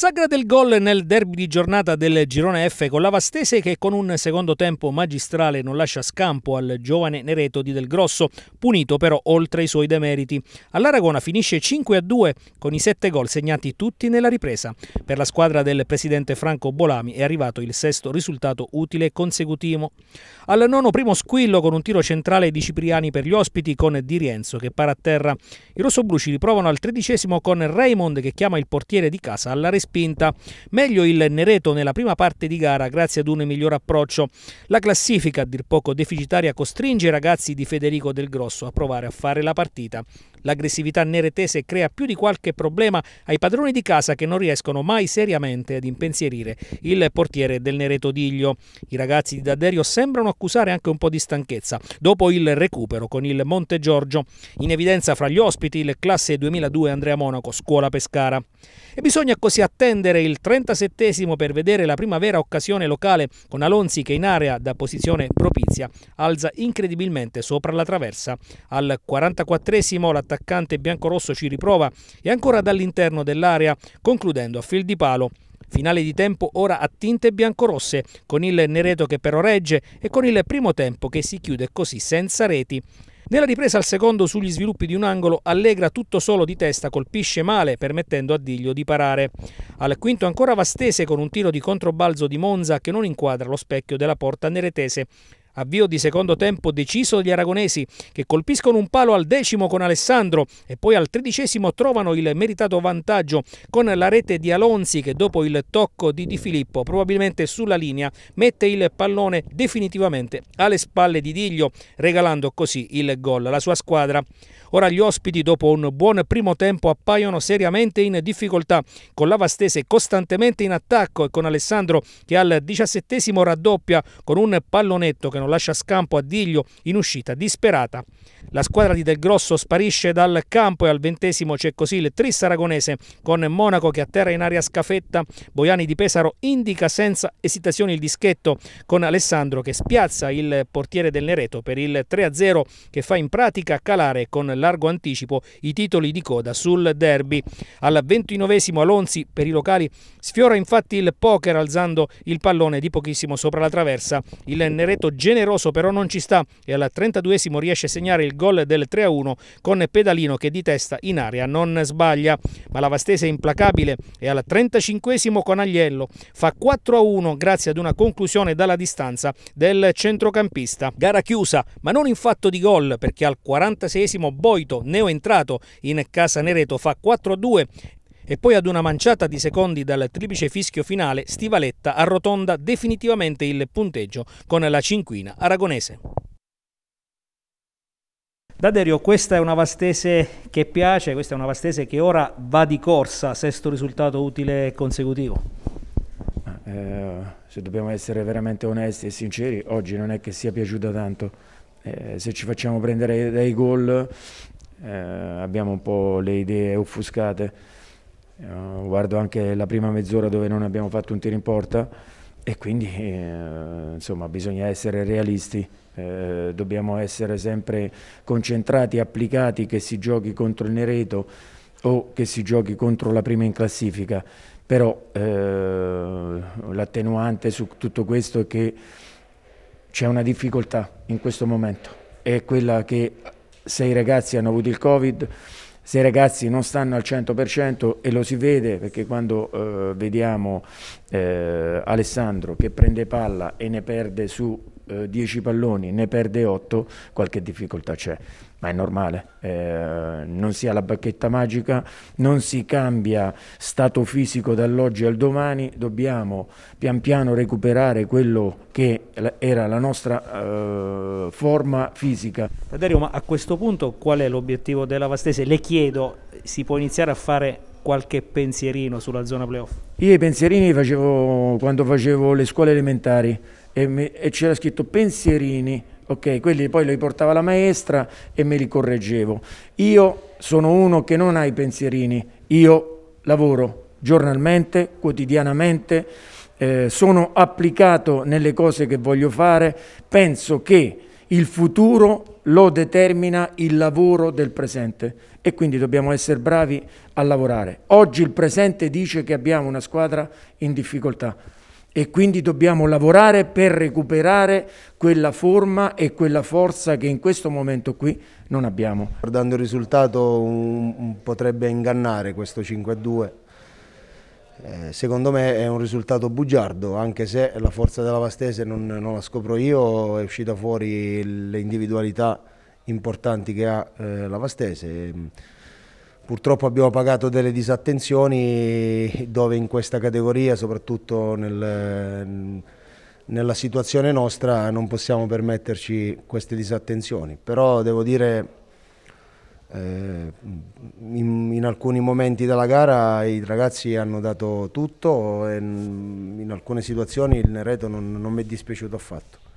Sagra del gol nel derby di giornata del girone F con la Vastese che con un secondo tempo magistrale non lascia scampo al giovane Nereto di Del Grosso, punito però oltre i suoi demeriti. All'Aragona finisce 5 2 con i 7 gol segnati tutti nella ripresa. Per la squadra del presidente Franco Bolami è arrivato il sesto risultato utile consecutivo. Al nono primo squillo con un tiro centrale di Cipriani per gli ospiti con Di Rienzo che para a terra. I rossobluci riprovano al tredicesimo con Raymond che chiama il portiere di casa alla respirazione spinta. Meglio il Nereto nella prima parte di gara grazie ad un miglior approccio. La classifica a dir poco deficitaria costringe i ragazzi di Federico Del Grosso a provare a fare la partita. L'aggressività neretese crea più di qualche problema ai padroni di casa che non riescono mai seriamente ad impensierire il portiere del Nereto Diglio. I ragazzi di D'Adderio sembrano accusare anche un po' di stanchezza dopo il recupero con il Monte Giorgio. In evidenza fra gli ospiti il classe 2002 Andrea Monaco, scuola Pescara. E bisogna così attendere il 37 per vedere la prima vera occasione locale con Alonzi che in area da posizione propizia alza incredibilmente sopra la traversa. Al 44 l'attaccante biancorosso ci riprova e ancora dall'interno dell'area concludendo a fil di palo Finale di tempo ora a tinte biancorosse, con il Nereto che però regge e con il primo tempo che si chiude così senza reti. Nella ripresa al secondo sugli sviluppi di un angolo, Allegra tutto solo di testa colpisce male, permettendo a Diglio di parare. Al quinto ancora Vastese con un tiro di controbalzo di Monza che non inquadra lo specchio della porta neretese Avvio di secondo tempo deciso degli aragonesi che colpiscono un palo al decimo con Alessandro e poi al tredicesimo trovano il meritato vantaggio con la rete di Alonzi che dopo il tocco di Di Filippo probabilmente sulla linea mette il pallone definitivamente alle spalle di Diglio regalando così il gol alla sua squadra. Ora gli ospiti dopo un buon primo tempo appaiono seriamente in difficoltà con la Vastese costantemente in attacco e con Alessandro che al diciassettesimo raddoppia con un pallonetto che Lugano lascia scampo a Diglio in uscita disperata. La squadra di Del Grosso sparisce dal campo e al ventesimo c'è così il Triss aragonese con Monaco che atterra in aria scafetta. Boiani di Pesaro indica senza esitazioni il dischetto con Alessandro che spiazza il portiere del Nereto per il 3-0 che fa in pratica calare con largo anticipo i titoli di coda sul derby. Al ventinovesimo Alonzi per i locali sfiora infatti il poker alzando il pallone di pochissimo sopra la traversa. Il Nereto genera generoso però non ci sta e al 32esimo riesce a segnare il gol del 3-1 con Pedalino che di testa in aria non sbaglia. Ma la Vastese è implacabile e al 35esimo con Agliello fa 4-1 grazie ad una conclusione dalla distanza del centrocampista. Gara chiusa, ma non in fatto di gol perché al 46esimo Boito, neo entrato in casa Nereto, fa 4-2 e poi ad una manciata di secondi dal triplice fischio finale Stivaletta arrotonda definitivamente il punteggio con la cinquina aragonese. Da Daderio, questa è una Vastese che piace, questa è una Vastese che ora va di corsa, sesto risultato utile consecutivo. Ah, eh, se dobbiamo essere veramente onesti e sinceri, oggi non è che sia piaciuta tanto. Eh, se ci facciamo prendere dai gol eh, abbiamo un po' le idee offuscate eh, guardo anche la prima mezz'ora dove non abbiamo fatto un tiro in porta e quindi eh, insomma, bisogna essere realisti, eh, dobbiamo essere sempre concentrati, applicati che si giochi contro il Nereto o che si giochi contro la prima in classifica, però eh, l'attenuante su tutto questo è che c'è una difficoltà in questo momento, è quella che sei ragazzi hanno avuto il Covid, se i ragazzi non stanno al 100% e lo si vede perché quando eh, vediamo eh, Alessandro che prende palla e ne perde su 10 eh, palloni, ne perde 8, qualche difficoltà c'è. Ma è normale, eh, non si ha la bacchetta magica, non si cambia stato fisico dall'oggi al domani, dobbiamo pian piano recuperare quello che era la nostra eh, forma fisica. Federico, ma a questo punto qual è l'obiettivo della Vastese? Le chiedo, si può iniziare a fare qualche pensierino sulla zona playoff? Io i pensierini li facevo quando facevo le scuole elementari e, me, e c'era scritto pensierini, ok? Quelli poi li portava la maestra e me li correggevo. Io sono uno che non ha i pensierini, io lavoro giornalmente, quotidianamente, eh, sono applicato nelle cose che voglio fare, penso che il futuro lo determina il lavoro del presente e quindi dobbiamo essere bravi a lavorare. Oggi il presente dice che abbiamo una squadra in difficoltà e quindi dobbiamo lavorare per recuperare quella forma e quella forza che in questo momento qui non abbiamo. Guardando il risultato un, un, potrebbe ingannare questo 5-2, eh, secondo me è un risultato bugiardo anche se la forza della Vastese non, non la scopro io, è uscita fuori le individualità importanti che ha eh, la Vastese. Purtroppo abbiamo pagato delle disattenzioni dove in questa categoria, soprattutto nel, nella situazione nostra, non possiamo permetterci queste disattenzioni. Però devo dire, eh, in, in, alcuni momenti della gara i ragazzi hanno dato tutto e in alcune situazioni il Nereto non, non mi è dispiaciuto affatto.